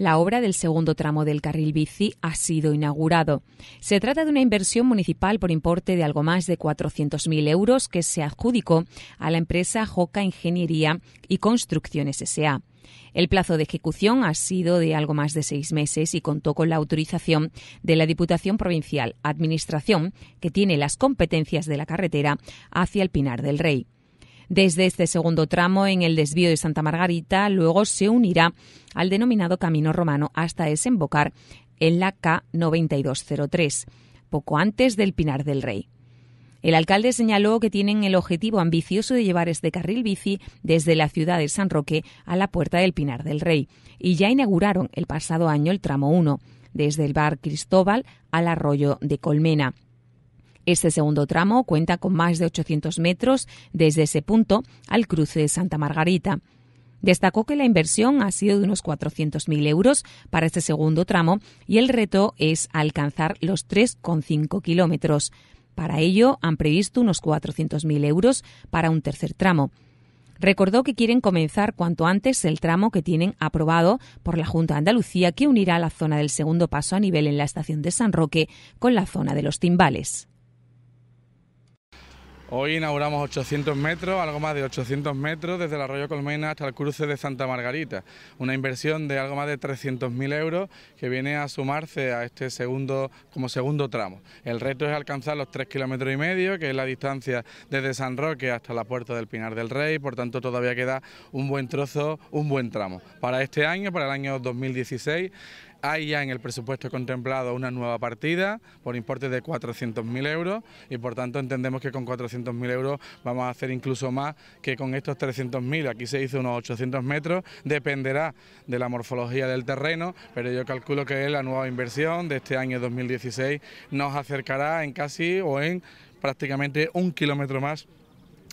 la obra del segundo tramo del carril bici ha sido inaugurado. Se trata de una inversión municipal por importe de algo más de 400.000 euros que se adjudicó a la empresa Joca Ingeniería y Construcciones S.A. El plazo de ejecución ha sido de algo más de seis meses y contó con la autorización de la Diputación Provincial, administración que tiene las competencias de la carretera hacia el Pinar del Rey. Desde este segundo tramo, en el desvío de Santa Margarita, luego se unirá al denominado Camino Romano hasta desembocar en la K9203, poco antes del Pinar del Rey. El alcalde señaló que tienen el objetivo ambicioso de llevar este carril bici desde la ciudad de San Roque a la puerta del Pinar del Rey y ya inauguraron el pasado año el tramo 1, desde el bar Cristóbal al arroyo de Colmena este segundo tramo cuenta con más de 800 metros desde ese punto al cruce de Santa Margarita. Destacó que la inversión ha sido de unos 400.000 euros para este segundo tramo y el reto es alcanzar los 3,5 kilómetros. Para ello han previsto unos 400.000 euros para un tercer tramo. Recordó que quieren comenzar cuanto antes el tramo que tienen aprobado por la Junta de Andalucía que unirá la zona del segundo paso a nivel en la estación de San Roque con la zona de los timbales. Hoy inauguramos 800 metros, algo más de 800 metros desde el arroyo Colmena hasta el cruce de Santa Margarita, una inversión de algo más de 300.000 euros que viene a sumarse a este segundo como segundo tramo. El reto es alcanzar los 3 kilómetros y medio, que es la distancia desde San Roque hasta la puerta del Pinar del Rey, por tanto todavía queda un buen trozo, un buen tramo. Para este año, para el año 2016, hay ya en el presupuesto contemplado una nueva partida por importe de 400.000 euros y por tanto entendemos que con 400 300.000 euros, vamos a hacer incluso más que con estos 300.000. Aquí se hizo unos 800 metros, dependerá de la morfología del terreno, pero yo calculo que la nueva inversión de este año 2016 nos acercará en casi o en prácticamente un kilómetro más,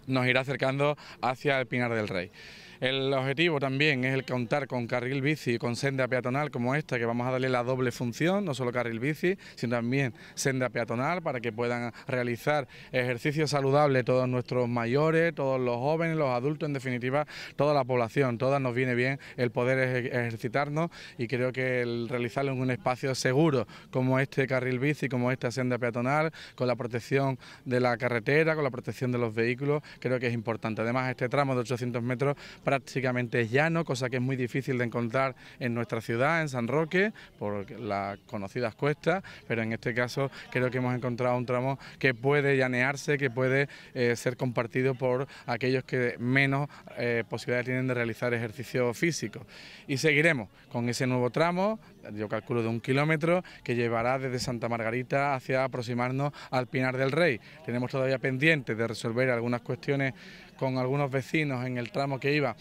nos irá acercando hacia el Pinar del Rey. El objetivo también es el contar con carril bici, ...y con senda peatonal como esta, que vamos a darle la doble función, no solo carril bici, sino también senda peatonal para que puedan realizar ejercicio saludable todos nuestros mayores, todos los jóvenes, los adultos, en definitiva, toda la población. Todas nos viene bien el poder ejercitarnos y creo que el realizarlo en un espacio seguro como este carril bici, como esta senda peatonal, con la protección de la carretera, con la protección de los vehículos, creo que es importante. Además, este tramo de 800 metros prácticamente llano, cosa que es muy difícil de encontrar en nuestra ciudad, en San Roque, por las conocidas cuestas, pero en este caso creo que hemos encontrado un tramo que puede llanearse, que puede eh, ser compartido por aquellos que menos eh, posibilidades tienen de realizar ejercicio físico. Y seguiremos con ese nuevo tramo, yo calculo de un kilómetro, que llevará desde Santa Margarita hacia aproximarnos al Pinar del Rey. Tenemos todavía pendiente de resolver algunas cuestiones con algunos vecinos en el tramo que iba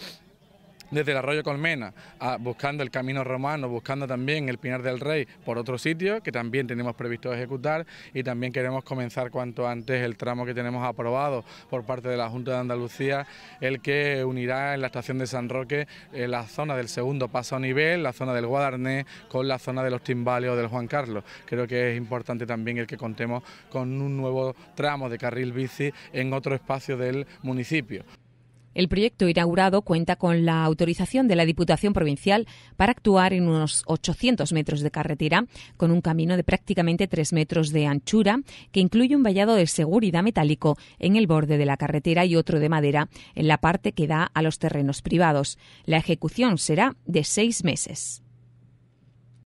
desde el arroyo Colmena, ah, buscando el camino romano, buscando también el Pinar del Rey por otro sitio que también tenemos previsto ejecutar y también queremos comenzar cuanto antes el tramo que tenemos aprobado por parte de la Junta de Andalucía, el que unirá en la estación de San Roque eh, la zona del segundo paso a nivel, la zona del Guadarné con la zona de los Timbales o del Juan Carlos. Creo que es importante también el que contemos con un nuevo tramo de carril bici en otro espacio del municipio. El proyecto inaugurado cuenta con la autorización de la Diputación Provincial para actuar en unos 800 metros de carretera, con un camino de prácticamente 3 metros de anchura, que incluye un vallado de seguridad metálico en el borde de la carretera y otro de madera en la parte que da a los terrenos privados. La ejecución será de seis meses.